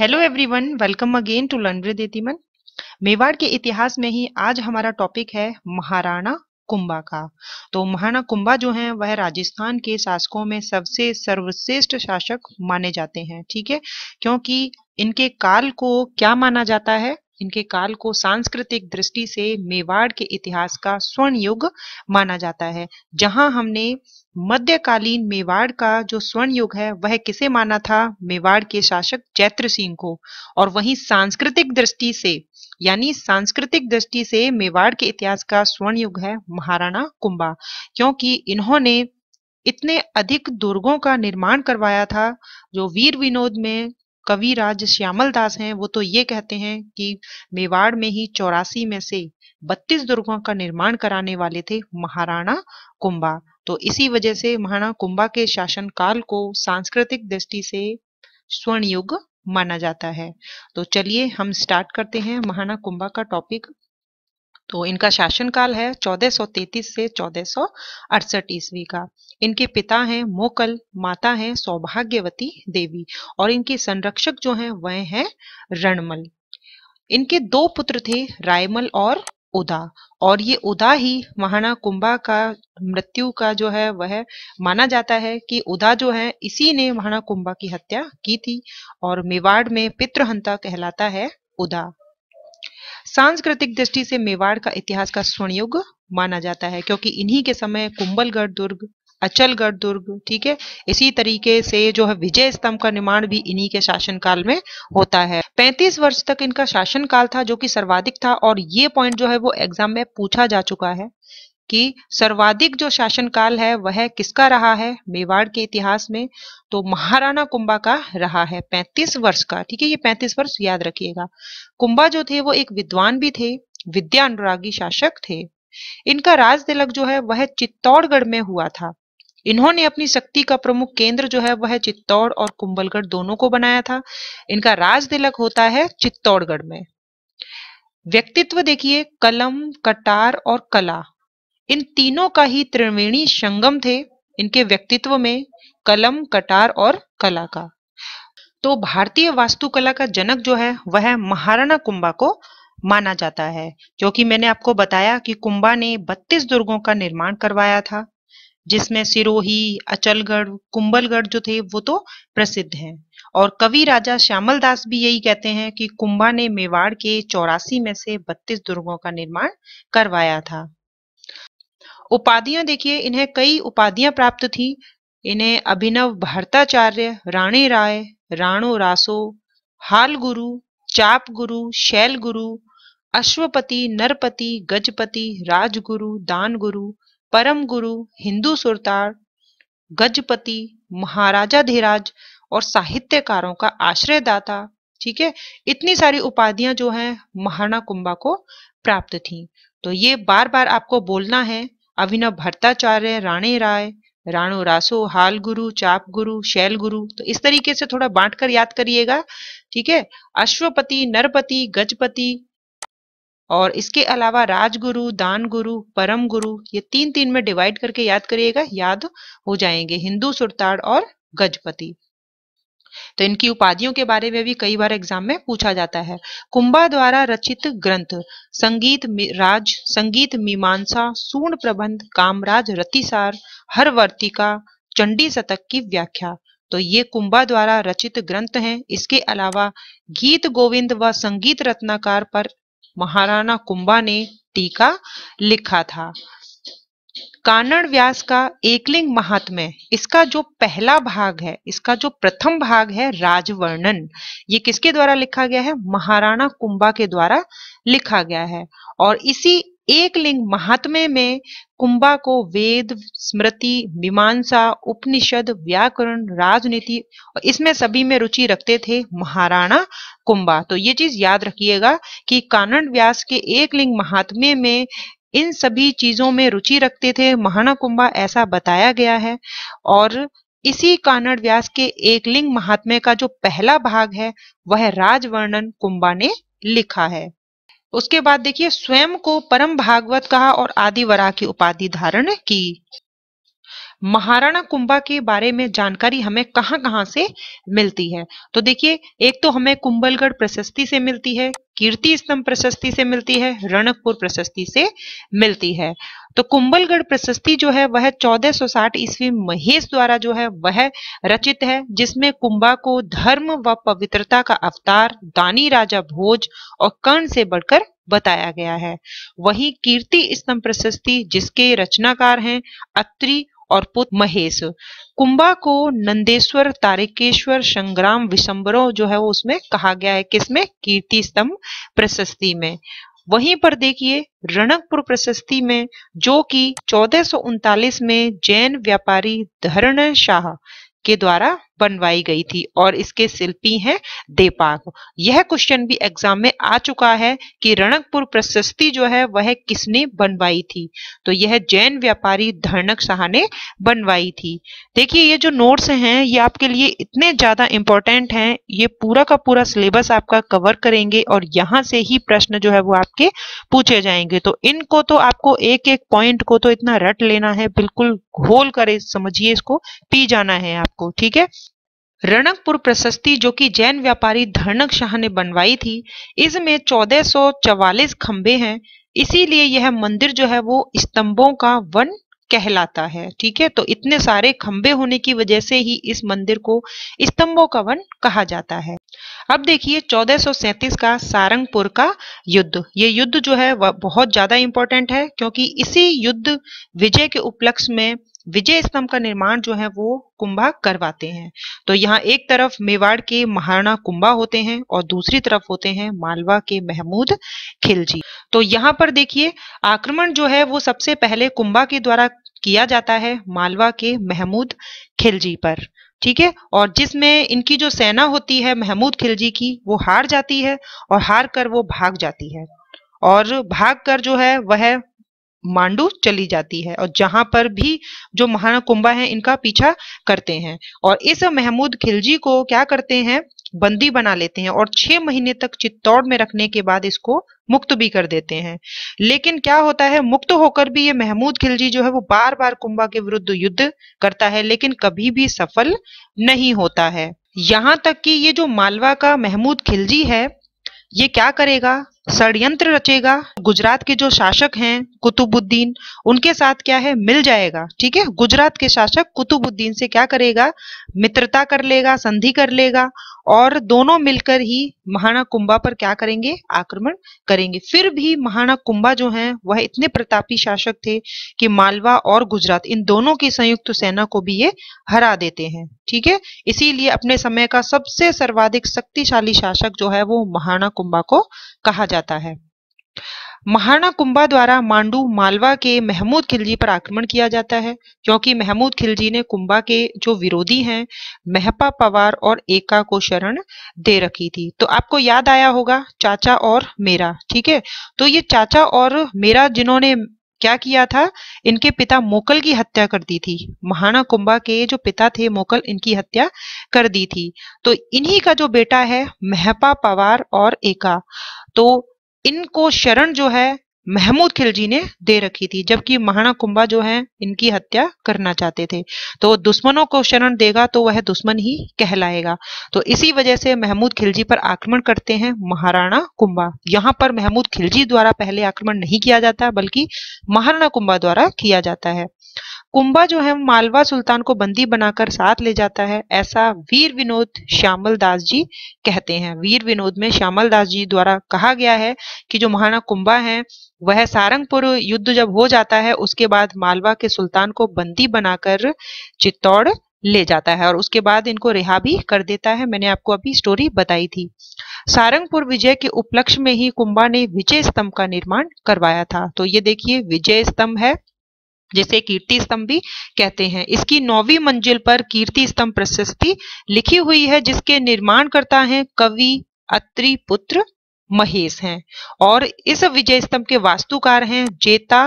hello everyone welcome again to with देतीमन मेवाड़ के इतिहास में ही आज हमारा टॉपिक है महाराणा कुंभा का तो महाराणा कुंभा जो है वह राजस्थान के शासकों में सबसे सर्वश्रेष्ठ शासक माने जाते हैं ठीक है क्योंकि इनके काल को क्या माना जाता है इनके काल को सांस्कृतिक दृष्टि से मेवाड़ के इतिहास का स्वर्ण युग माना जाता है जहां हमने मध्यकालीन मेवाड़ का जो स्वर्ण युग है वह किसे माना था मेवाड़ के शासक चैत्र सिंह को और वहीं सांस्कृतिक दृष्टि से यानी सांस्कृतिक दृष्टि से मेवाड़ के इतिहास का स्वर्ण युग है महाराणा कुंभा क्योंकि इन्होंने इतने अधिक दुर्गों का निर्माण करवाया था जो वीर विनोद में कवि राज श्यामल दास हैं वो तो ये कहते हैं कि मेवाड़ में ही चौरासी में से बत्तीस दुर्गों का निर्माण कराने वाले थे महाराणा कुंभा तो इसी वजह से महाराणा कुंभा के शासन काल को सांस्कृतिक दृष्टि से स्वर्ण युग माना जाता है तो चलिए हम स्टार्ट करते हैं महाराणा कुंभा का टॉपिक तो इनका शासनकाल है 1433 से 1468 ईस्वी का इनके पिता हैं मोकल माता हैं सौभाग्यवती देवी और इनके संरक्षक जो हैं वह हैं रणमल इनके दो पुत्र थे रायमल और उदा और ये उदा ही महाना कुंभा का मृत्यु का जो है वह माना जाता है कि उदा जो है इसी ने महाना कुंभा की हत्या की थी और मेवाड़ में पितृहंता कहलाता है उदा सांस्कृतिक दृष्टि से मेवाड़ का इतिहास का स्वर्णयुग माना जाता है क्योंकि इन्हीं के समय कुंभलगढ़ दुर्ग अचलगढ़ दुर्ग ठीक है इसी तरीके से जो है विजय स्तंभ का निर्माण भी इन्हीं के शासनकाल में होता है 35 वर्ष तक इनका शासनकाल था जो कि सर्वाधिक था और ये पॉइंट जो है वो एग्जाम में पूछा जा चुका है कि सर्वाधिक जो शासनकाल है वह किसका रहा है मेवाड़ के इतिहास में तो महाराणा कुंभा का रहा है 35 वर्ष का ठीक है ये 35 वर्ष याद रखिएगा कुंभा जो थे वो एक विद्वान भी थे विद्या अनुरागी शासक थे इनका राज तिलक जो है वह चित्तौड़गढ़ में हुआ था इन्होंने अपनी शक्ति का प्रमुख केंद्र जो है वह चित्तौड़ और कुंभलगढ़ दोनों को बनाया था इनका राज तिलक होता है चित्तौड़गढ़ में व्यक्तित्व देखिए कलम कटार और कला इन तीनों का ही त्रिवेणी संगम थे इनके व्यक्तित्व में कलम कटार और कला का तो भारतीय वास्तुकला का जनक जो है वह महाराणा कुंभा को माना जाता है क्योंकि मैंने आपको बताया कि कुंभा ने 32 दुर्गों का निर्माण करवाया था जिसमें सिरोही अचलगढ़ कुंभलगढ़ जो थे वो तो प्रसिद्ध हैं और कवि राजा श्यामल दास भी यही कहते हैं कि कुंभा ने मेवाड़ के चौरासी में से बत्तीस दुर्गों का निर्माण करवाया था उपाधियां देखिए इन्हें कई उपाधियां प्राप्त थी इन्हें अभिनव भारताचार्य राणे राय राणो रासो हाल गुरु चाप गुरु शैल गुरु अश्वपति नरपति गजपति राजगुरु दान गुरु परम गुरु हिंदू सुरतार गजपति महाराजा धीराज और साहित्यकारों का आश्रयदाता ठीक है इतनी सारी उपाधियां जो हैं महाराणा कुंभा को प्राप्त थी तो ये बार बार आपको बोलना है अभिनव भट्टाचार्य राणे राय राणो रासो हाल गुरु चाप गुरु शैल गुरु तो इस तरीके से थोड़ा बांट कर याद करिएगा ठीक है अश्वपति नरपति गजपति और इसके अलावा राजगुरु दान गुरु परम गुरु ये तीन तीन में डिवाइड करके याद करिएगा याद हो जाएंगे हिंदू सुरताड़ और गजपति तो इनकी उपाधियों के बारे में भी कई बार एग्जाम में पूछा जाता है कुंभा द्वारा रचित ग्रंथ संगीत राज संगीत मीमांसा सूर्ण प्रबंध कामराज रतिसार हर वर्तिका चंडी शतक की व्याख्या तो ये कुंभा द्वारा रचित ग्रंथ हैं इसके अलावा गीत गोविंद व संगीत रत्नाकार पर महाराणा कुंभा ने टीका लिखा था कानड़ व्यास का एकलिंग महात्म्य इसका जो पहला भाग है इसका जो प्रथम भाग है राजवर्णन ये किसके द्वारा लिखा गया है महाराणा कुंभा के द्वारा लिखा गया है और इसी एकलिंग महात्म्य में कुंभा को वेद स्मृति मीमांसा उपनिषद व्याकरण राजनीति और इसमें सभी में रुचि रखते थे महाराणा कुंभा तो ये चीज याद रखिएगा कि कानन व्यास के एकलिंग महात्म्य में इन सभी चीजों में रुचि रखते थे कुंभा ऐसा बताया गया है और इसी कानड़ व्यास के एक लिंग महात्म्य का जो पहला भाग है वह राजवर्णन कुंभा ने लिखा है उसके बाद देखिए स्वयं को परम भागवत कहा और आदि वरा की उपाधि धारण की महाराणा कुंभा के बारे में जानकारी हमें कहाँ कहां से मिलती है तो देखिए एक तो हमें कुंभलगढ़ प्रशस्ति से मिलती है कीर्ति स्तंभ प्रशस्ति से मिलती है रणकपुर प्रशस्ति से मिलती है तो कुंभलगढ़ प्रशस्ति जो है वह 1460 ईस्वी महेश द्वारा जो है वह रचित है जिसमें कुंभा को धर्म व पवित्रता का अवतार दानी राजा भोज और कर्ण से बढ़कर बताया गया है वही कीर्ति स्तंभ प्रशस्ति जिसके रचनाकार हैं अत्रि और पुत्र महेश कुंभा को नंदेश्वर तारिकेश्वर संग्राम विशंबरों जो है वो उसमें कहा गया है किसमें कीर्ति स्तंभ प्रशस्ति में वहीं पर देखिए रणकपुर प्रशस्ति में जो कि चौदह में जैन व्यापारी धरण शाह के द्वारा बनवाई गई थी और इसके शिल्पी हैं देपाक यह क्वेश्चन भी एग्जाम में आ चुका है कि रणकपुर प्रशस्ति जो है वह किसने बनवाई थी तो यह जैन व्यापारी धरणक शाह ने बनवाई थी देखिए ये जो नोट्स हैं ये आपके लिए इतने ज्यादा इंपॉर्टेंट हैं ये पूरा का पूरा सिलेबस आपका कवर करेंगे और यहाँ से ही प्रश्न जो है वो आपके पूछे जाएंगे तो इनको तो आपको एक एक पॉइंट को तो इतना रट लेना है बिल्कुल घोल कर समझिए इसको पी जाना है आपको ठीक है रणकपुर प्रशस्ति जो कि जैन व्यापारी धर्णक शाह ने बनवाई थी इसमें 1444 खंबे हैं इसीलिए यह मंदिर जो है वो स्तंभों का वन कहलाता है ठीक है तो इतने सारे खंबे होने की वजह से ही इस मंदिर को स्तंभों का वन कहा जाता है अब देखिए 1437 का सारंगपुर का युद्ध ये युद्ध जो है वह बहुत ज्यादा इंपॉर्टेंट है क्योंकि इसी युद्ध विजय के उपलक्ष्य में विजय स्तंभ का निर्माण जो है वो कुंभा करवाते हैं तो यहाँ एक तरफ मेवाड़ के महाराणा कुंभा होते हैं और दूसरी तरफ होते हैं मालवा के महमूद खिलजी तो यहाँ पर देखिए आक्रमण जो है वो सबसे पहले कुंभा के द्वारा किया जाता है मालवा के महमूद खिलजी पर ठीक है और जिसमें इनकी जो सेना होती है महमूद खिलजी की वो हार जाती है और हार कर वो भाग जाती है और भाग कर जो है वह मांडू चली जाती है और जहां पर भी जो महाराणा कुंभा है इनका पीछा करते हैं और इस महमूद खिलजी को क्या करते हैं बंदी बना लेते हैं और छह महीने तक चित्तौड़ में रखने के बाद इसको मुक्त भी कर देते हैं लेकिन क्या होता है मुक्त होकर भी ये महमूद खिलजी जो है वो बार बार कुंभा के विरुद्ध युद्ध करता है लेकिन कभी भी सफल नहीं होता है यहां तक कि ये जो मालवा का महमूद खिलजी है ये क्या करेगा षडयंत्र रचेगा गुजरात के जो शासक हैं कुतुबुद्दीन उनके साथ क्या है मिल जाएगा ठीक है गुजरात के शासक कुतुबुद्दीन से क्या करेगा मित्रता कर लेगा संधि कर लेगा और दोनों मिलकर ही महाना कुंभा पर क्या करेंगे आक्रमण करेंगे फिर भी महाना कुंभा जो हैं वह इतने प्रतापी शासक थे कि मालवा और गुजरात इन दोनों की संयुक्त सेना को भी ये हरा देते हैं ठीक है इसीलिए अपने समय का सबसे सर्वाधिक शक्तिशाली शासक जो है वो महाना कुंभा को कहा जाता जाता है महाराणा कुंभा द्वारा मांडू मालवा के महमूद खिलजी पर आक्रमण किया जाता है क्योंकि महमूद खिलजी ने कुंभा के जो विरोधी हैं महपा पवार और एका को शरण दे रखी थी तो आपको याद आया होगा चाचा और मेरा ठीक है तो ये चाचा और मेरा जिन्होंने क्या किया था इनके पिता मोकल की हत्या कर दी थी महाना कुंभा के जो पिता थे मोकल इनकी हत्या कर दी थी तो इन्हीं का जो बेटा है महपा पवार और एका तो इनको शरण जो है महमूद खिलजी ने दे रखी थी जबकि महाना कुंभा जो है इनकी हत्या करना चाहते थे तो दुश्मनों को शरण देगा तो वह दुश्मन ही कहलाएगा तो इसी वजह से महमूद खिलजी पर आक्रमण करते हैं महाराणा कुंभा यहाँ पर महमूद खिलजी द्वारा पहले आक्रमण नहीं किया जाता बल्कि महाराणा कुंभा द्वारा किया जाता है कुंबा जो है मालवा सुल्तान को बंदी बनाकर साथ ले जाता है ऐसा वीर विनोद श्यामल दास जी कहते हैं वीर विनोद में श्यामल दास जी द्वारा कहा गया है कि जो महाराणा कुंबा है वह सारंगपुर युद्ध जब हो जाता है उसके बाद मालवा के सुल्तान को बंदी बनाकर चित्तौड़ ले जाता है और उसके बाद इनको रिहा भी कर देता है मैंने आपको अभी स्टोरी बताई थी सारंगपुर विजय के उपलक्ष्य में ही कुंबा ने विजय स्तंभ का निर्माण करवाया था तो ये देखिए विजय स्तंभ है जिसे कीर्ति स्तंभ भी कहते हैं इसकी नौवीं मंजिल पर कीर्ति स्तंभ प्रशस्ति लिखी हुई है जिसके निर्माणकर्ता हैं कवि अत्रि पुत्र महेश हैं और इस विजय स्तंभ के वास्तुकार हैं जेता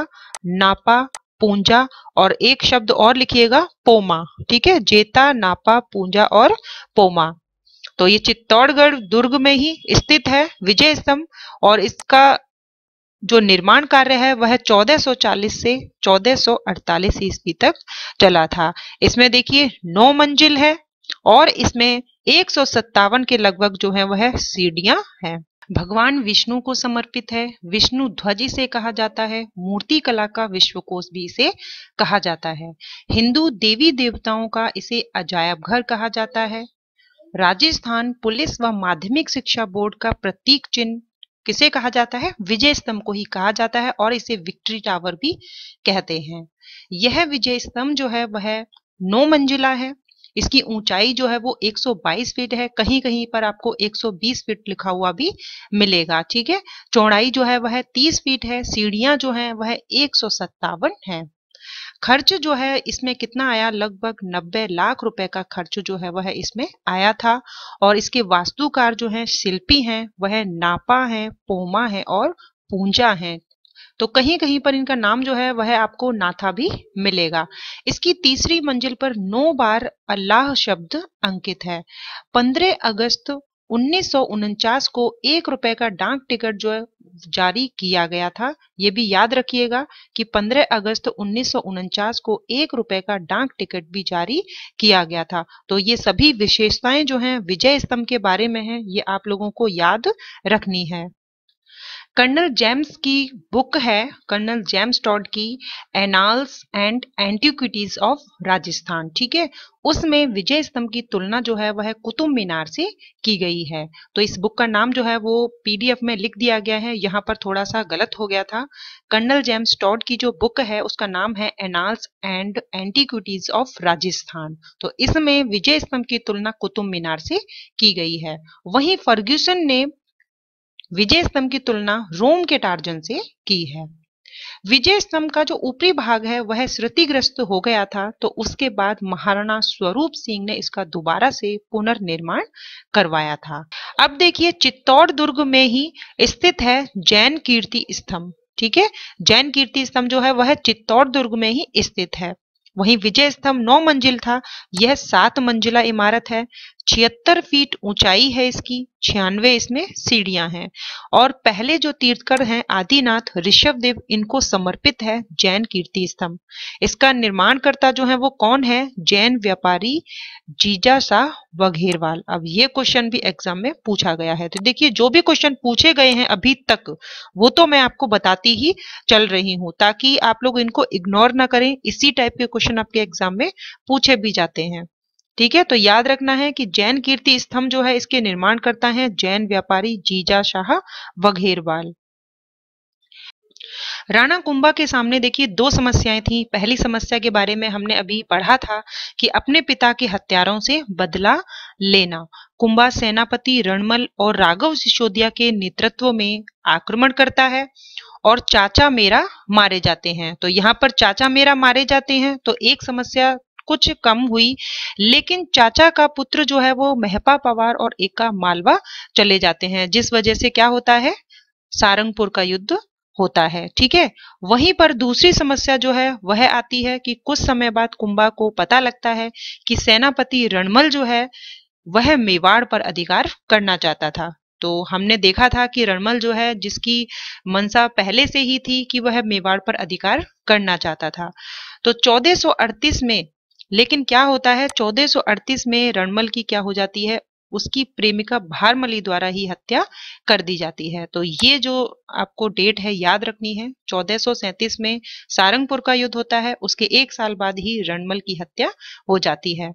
नापा पूंजा और एक शब्द और लिखिएगा पोमा ठीक है जेता नापा पूंजा और पोमा तो ये चित्तौड़गढ़ दुर्ग में ही स्थित है विजय स्तंभ और इसका जो निर्माण कार्य है वह 1440 से 1448 ईस्वी तक चला था इसमें देखिए नौ मंजिल है और इसमें एक के लगभग जो है वह सीढ़ियां हैं भगवान विष्णु को समर्पित है विष्णु ध्वज से कहा जाता है मूर्ति कला का विश्वकोश भी इसे कहा जाता है हिंदू देवी देवताओं का इसे अजायब घर कहा जाता है राजस्थान पुलिस व माध्यमिक शिक्षा बोर्ड का प्रतीक चिन्ह किसे कहा जाता है विजय स्तंभ को ही कहा जाता है और इसे विक्ट्री टावर भी कहते हैं यह विजय स्तंभ जो है वह नौ मंजिला है इसकी ऊंचाई जो है वो 122 फीट है कहीं कहीं पर आपको 120 फीट लिखा हुआ भी मिलेगा ठीक है चौड़ाई जो है वह 30 फीट है सीढ़ियां जो है वह एक सौ है खर्च जो है इसमें कितना आया लगभग 90 लाख रुपए का खर्च जो है वह इसमें आया था और इसके वास्तुकार जो हैं शिल्पी हैं वह नापा हैं पोमा हैं और पूंजा हैं तो कहीं कहीं पर इनका नाम जो है वह आपको नाथा भी मिलेगा इसकी तीसरी मंजिल पर नौ बार अल्लाह शब्द अंकित है 15 अगस्त उन्नीस को एक रुपए का डाक टिकट जो है जारी किया गया था ये भी याद रखिएगा कि 15 अगस्त उन्नीस को एक रुपए का डाक टिकट भी जारी किया गया था तो ये सभी विशेषताएं जो हैं विजय स्तंभ के बारे में हैं ये आप लोगों को याद रखनी है कर्नल जेम्स की बुक है कर्नल जेम्स टॉड की annals and antiquities of Rajasthan ठीक है उसमें विजय स्तंभ की तुलना जो है वह कुतुब मीनार से की गई है तो इस बुक का नाम जो है वो पीडीएफ में लिख दिया गया है यहाँ पर थोड़ा सा गलत हो गया था कर्नल जेम्स टॉड की जो बुक है उसका नाम है annals and antiquities of Rajasthan तो इसमें विजय स्तंभ की तुलना कुतुब मीनार से की गई है वही फर्ग्यूसन ने विजय स्तंभ की तुलना रोम के टार्जन से की है विजय स्तंभ का जो ऊपरी भाग है वह स्मृतिग्रस्त हो गया था तो उसके बाद महाराणा स्वरूप सिंह ने इसका दोबारा से पुनर्निर्माण करवाया था अब देखिए चित्तौड़ दुर्ग में ही स्थित है जैन कीर्ति स्तंभ ठीक है जैन कीर्ति स्तंभ जो है वह चित्तौड़ दुर्ग में ही स्थित है वहीं विजय स्तंभ नौ मंजिल था यह सात मंजिला इमारत है छिहत्तर फीट ऊंचाई है इसकी छियानवे इसमें सीढ़ियां हैं और पहले जो तीर्थकर हैं आदिनाथ ऋषभ देव इनको समर्पित है जैन कीर्ति स्तंभ इसका निर्माण करता जो है वो कौन है जैन व्यापारी जीजा शाह बघेरवाल अब ये क्वेश्चन भी एग्जाम में पूछा गया है तो देखिए जो भी क्वेश्चन पूछे गए हैं अभी तक वो तो मैं आपको बताती ही चल रही हूं ताकि आप लोग इनको इग्नोर ना करें इसी टाइप के क्वेश्चन आपके एग्जाम में पूछे भी जाते हैं ठीक है तो याद रखना है कि जैन कीर्ति स्तंभ जो है इसके निर्माण करता है जैन व्यापारी जीजा शाह वघेरवाल राणा कुंभा के सामने देखिए दो समस्याएं थी पहली समस्या के बारे में हमने अभी पढ़ा था कि अपने पिता के हत्यारों से बदला लेना कुंभा सेनापति रणमल और राघव सिसोदिया के नेतृत्व में आक्रमण करता है और चाचा मेरा मारे जाते हैं तो यहाँ पर चाचा मेरा मारे जाते हैं तो एक समस्या कुछ कम हुई लेकिन चाचा का पुत्र जो है वो महपा पवार और एका मालवा चले जाते हैं जिस वजह से क्या होता है सारंगपुर का युद्ध होता है ठीक है वहीं पर दूसरी समस्या जो है वह आती है कि कुछ समय बाद कुंभा को पता लगता है कि सेनापति रणमल जो है वह मेवाड़ पर अधिकार करना चाहता था तो हमने देखा था कि रणमल जो है जिसकी मनसा पहले से ही थी कि वह मेवाड़ पर अधिकार करना चाहता था तो 1438 में लेकिन क्या होता है 1438 में रणमल की क्या हो जाती है उसकी प्रेमिका भारमली द्वारा ही हत्या कर दी जाती है तो ये जो आपको डेट है याद रखनी है 1437 में सारंगपुर का युद्ध होता है उसके एक साल बाद ही रणमल की हत्या हो जाती है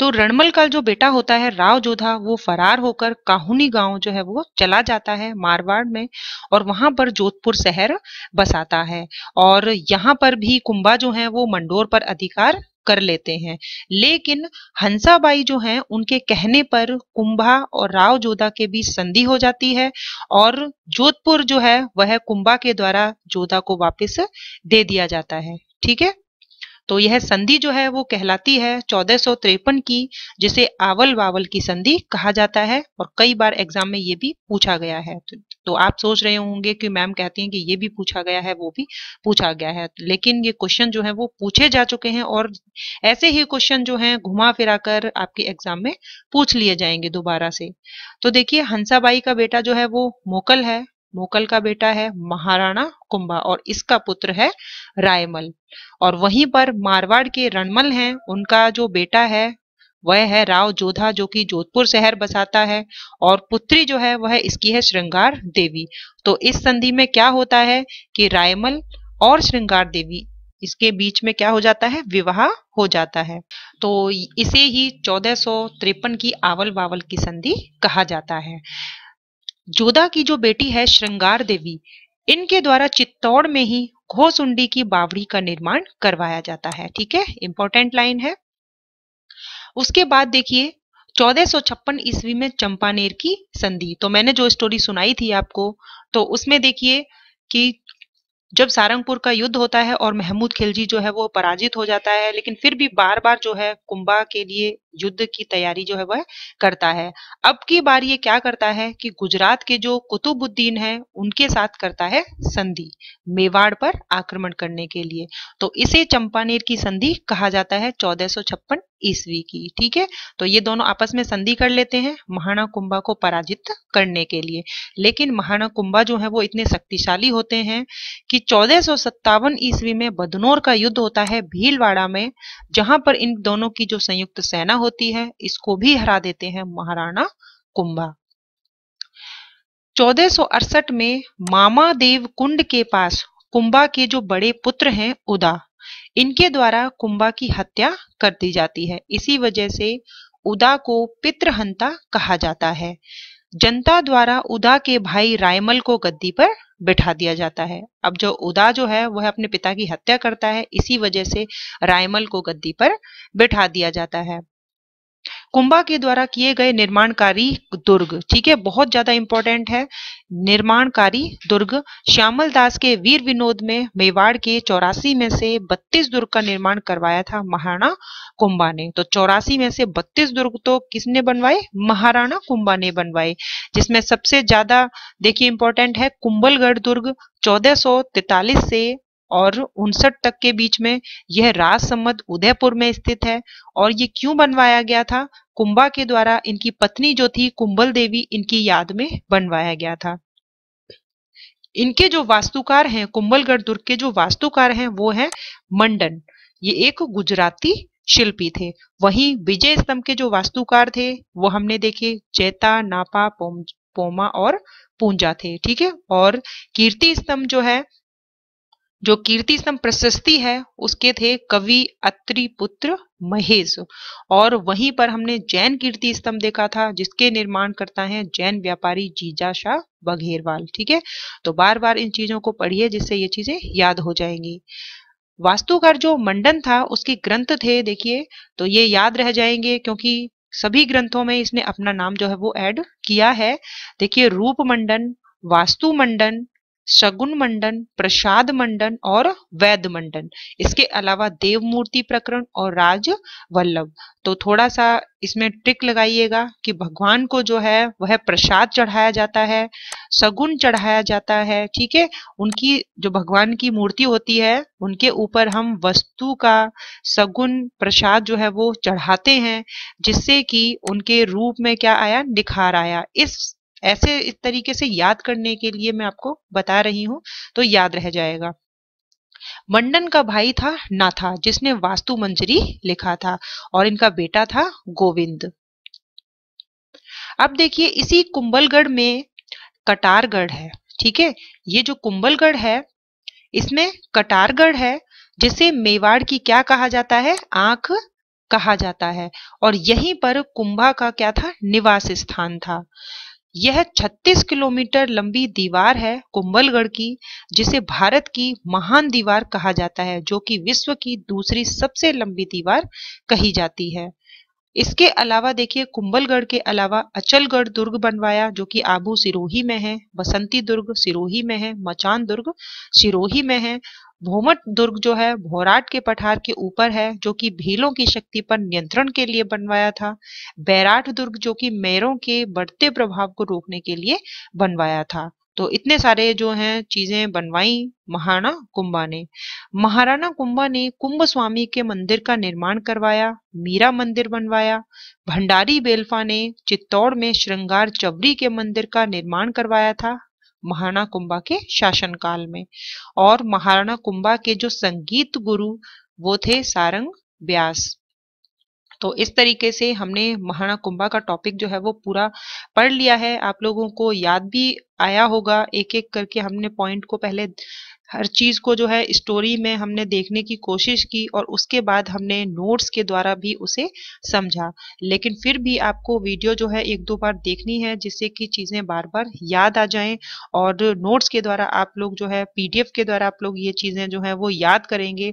तो रणमल का जो बेटा होता है राव जोधा वो फरार होकर काहुनी गांव जो है वो चला जाता है मारवाड़ में और वहां पर जोधपुर शहर बसाता है और यहाँ पर भी कुंभा जो है वो मंडोर पर अधिकार कर लेते हैं लेकिन हंसाबाई जो हैं उनके कहने पर कुंभा और राव जोधा के बीच संधि हो जाती है और जोधपुर जो है वह कुंभा के द्वारा जोधा को वापस दे दिया जाता है ठीक है तो यह संधि जो है वो कहलाती है चौदह की जिसे आवल वावल की संधि कहा जाता है और कई बार एग्जाम में ये भी पूछा गया है तो तो आप सोच रहे होंगे कि मैम कहती हैं कि ये भी पूछा गया है वो भी पूछा गया है लेकिन ये क्वेश्चन जो है वो पूछे जा चुके हैं और ऐसे ही क्वेश्चन जो है घुमा फिरा कर आपके एग्जाम में पूछ लिए जाएंगे दोबारा से तो देखिए हंसाबाई का बेटा जो है वो मोकल है मोकल का बेटा है महाराणा कुंभा और इसका पुत्र है रायमल और वहीं पर मारवाड़ के रणमल हैं उनका जो बेटा है वह है राव जोधा जो कि जोधपुर शहर बसाता है और पुत्री जो है वह इसकी है श्रृंगार देवी तो इस संधि में क्या होता है कि रायमल और श्रृंगार देवी इसके बीच में क्या हो जाता है विवाह हो जाता है तो इसे ही चौदह की आवल बावल की संधि कहा जाता है जोधा की जो बेटी है श्रृंगार देवी इनके द्वारा चित्तौड़ में ही घोसुंडी की बावड़ी का निर्माण करवाया जाता है ठीक है इंपॉर्टेंट लाइन है उसके बाद देखिए चौदह सौ छप्पन ईस्वी में चंपानेर की संधि तो मैंने जो स्टोरी सुनाई थी आपको तो उसमें देखिए कि जब सारंगपुर का युद्ध होता है और महमूद खिलजी जो है वो पराजित हो जाता है लेकिन फिर भी बार बार जो है कुंभा के लिए युद्ध की तैयारी जो है वह करता है अब की बार ये क्या करता है कि गुजरात के जो कुतुबुद्दीन है उनके साथ करता है संधि मेवाड़ पर आक्रमण करने के लिए तो इसे चंपानेर की संधि कहा जाता है चौदह ईस्वी की ठीक है तो ये दोनों आपस में संधि कर लेते हैं महाना कुंभा को पराजित करने के लिए लेकिन महाना कुंभा जो है वो इतने शक्तिशाली होते हैं कि चौदह ईस्वी में बदनौर का युद्ध होता है भीलवाड़ा में जहां पर इन दोनों की जो संयुक्त सेना होती है इसको भी हरा देते हैं महाराणा कुंभा 1468 में मामा देव कुंड के पास कुंभा के जो बड़े पुत्र हैं उदा इनके द्वारा कुंभा की हत्या कर दी जाती है इसी वजह से उदा को पित्रहंता कहा जाता है जनता द्वारा उदा के भाई रायमल को गद्दी पर बैठा दिया जाता है अब जो उदा जो है वह अपने पिता की हत्या करता है इसी वजह से रायमल को गद्दी पर बैठा दिया जाता है कुंभा के द्वारा किए गए निर्माणकारी दुर्ग ठीक है बहुत ज्यादा इंपॉर्टेंट है निर्माणकारी दुर्ग श्यामल दास के वीर विनोद में मेवाड़ के चौरासी में से बत्तीस दुर्ग का निर्माण करवाया था महाराणा कुंभा ने तो चौरासी में से बत्तीस दुर्ग तो किसने बनवाए महाराणा कुंभा ने बनवाए जिसमें सबसे ज्यादा देखिए इंपॉर्टेंट है कुंभलगढ़ दुर्ग चौदह से और उनसठ तक के बीच में यह राजसम्मत उदयपुर में स्थित है और ये क्यों बनवाया गया था कुंभा के द्वारा इनकी पत्नी जो थी कुंबल देवी इनकी याद में बनवाया गया था इनके जो वास्तुकार हैं कुंभलगढ़ दुर्ग के जो वास्तुकार हैं वो हैं मंडन ये एक गुजराती शिल्पी थे वहीं विजय स्तंभ के जो वास्तुकार थे वो हमने देखे चेता नापा पोम, पोमा और पूंजा थे ठीक है और कीर्ति स्तंभ जो है जो कीर्ति स्तंभ प्रशस्ति है उसके थे कवि अत्रि पुत्र महेश और वहीं पर हमने जैन कीर्ति स्तंभ देखा था जिसके निर्माण करता है जैन व्यापारी जीजा शाह बघेरवाल ठीक है तो बार बार इन चीजों को पढ़िए जिससे ये चीजें याद हो जाएंगी वास्तुकार जो मंडन था उसके ग्रंथ थे देखिए तो ये याद रह जाएंगे क्योंकि सभी ग्रंथों में इसने अपना नाम जो है वो ऐड किया है देखिए रूप मंडन वास्तु मंडन शगुन मंडन प्रसाद मंडन और वैद मंडन इसके अलावा देव मूर्ति प्रकरण और राज वल्लभ तो थोड़ा सा इसमें ट्रिक लगाइएगा कि भगवान को जो है वह प्रसाद चढ़ाया जाता है सगुन चढ़ाया जाता है ठीक है उनकी जो भगवान की मूर्ति होती है उनके ऊपर हम वस्तु का सगुन प्रसाद जो है वो चढ़ाते हैं जिससे कि उनके रूप में क्या आया निखार आया इस ऐसे इस तरीके से याद करने के लिए मैं आपको बता रही हूँ तो याद रह जाएगा मंडन का भाई था नाथा जिसने वास्तु मंजरी लिखा था और इनका बेटा था गोविंद अब देखिए इसी कुंभलगढ़ में कटारगढ़ है ठीक है ये जो कुंभलगढ़ है इसमें कटारगढ़ है जिसे मेवाड़ की क्या कहा जाता है आंख कहा जाता है और यहीं पर कुंभा का क्या था निवास स्थान था यह 36 किलोमीटर लंबी दीवार है कुंभलगढ़ की जिसे भारत की महान दीवार कहा जाता है जो कि विश्व की दूसरी सबसे लंबी दीवार कही जाती है इसके अलावा देखिए कुंभलगढ़ के अलावा अचलगढ़ दुर्ग बनवाया जो कि आबू सिरोही में है बसंती दुर्ग सिरोही में है मचान दुर्ग सिरोही में है भोमट दुर्ग जो है भोराट के पठार के ऊपर है जो कि भीलों की शक्ति पर नियंत्रण के लिए बनवाया था बैराट दुर्ग जो कि मेरों के बढ़ते प्रभाव को रोकने के लिए बनवाया था तो इतने सारे जो हैं चीजें बनवाई महाराणा कुंभा ने महाराणा कुंभा ने कुंभ स्वामी के मंदिर का निर्माण करवाया मीरा मंदिर बनवाया भंडारी बेल्फा ने चित्तौड़ में श्रृंगार चवरी के मंदिर का निर्माण करवाया था महाराणा कुंभा के शासनकाल में और महाराणा कुंभा के जो संगीत गुरु वो थे सारंग ब्यास तो इस तरीके से हमने महाना कुंभा का टॉपिक जो है वो पूरा पढ़ लिया है आप लोगों को याद भी आया होगा एक एक करके हमने पॉइंट को पहले हर चीज को जो है स्टोरी में हमने देखने की कोशिश की और उसके बाद हमने नोट्स के द्वारा भी उसे समझा लेकिन फिर भी आपको वीडियो जो है एक दो बार देखनी है जिससे कि चीजें बार बार याद आ जाएं और नोट्स के द्वारा आप लोग जो है पीडीएफ के द्वारा आप लोग ये चीजें जो है वो याद करेंगे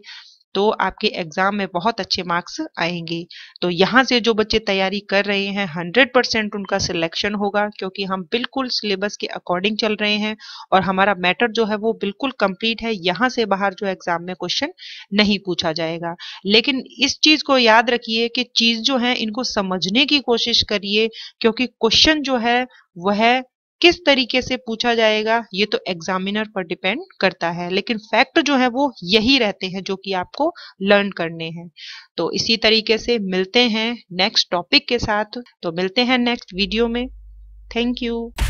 तो आपके एग्जाम में बहुत अच्छे मार्क्स आएंगे तो यहाँ से जो बच्चे तैयारी कर रहे हैं हंड्रेड परसेंट उनका सिलेक्शन होगा क्योंकि हम बिल्कुल सिलेबस के अकॉर्डिंग चल रहे हैं और हमारा मैटर जो है वो बिल्कुल कंप्लीट है यहाँ से बाहर जो एग्जाम में क्वेश्चन नहीं पूछा जाएगा लेकिन इस चीज को याद रखिए कि चीज जो है इनको समझने की कोशिश करिए क्योंकि क्वेश्चन जो है वह किस तरीके से पूछा जाएगा ये तो एग्जामिनर पर डिपेंड करता है लेकिन फैक्ट जो है वो यही रहते हैं जो कि आपको लर्न करने हैं तो इसी तरीके से मिलते हैं नेक्स्ट टॉपिक के साथ तो मिलते हैं नेक्स्ट वीडियो में थैंक यू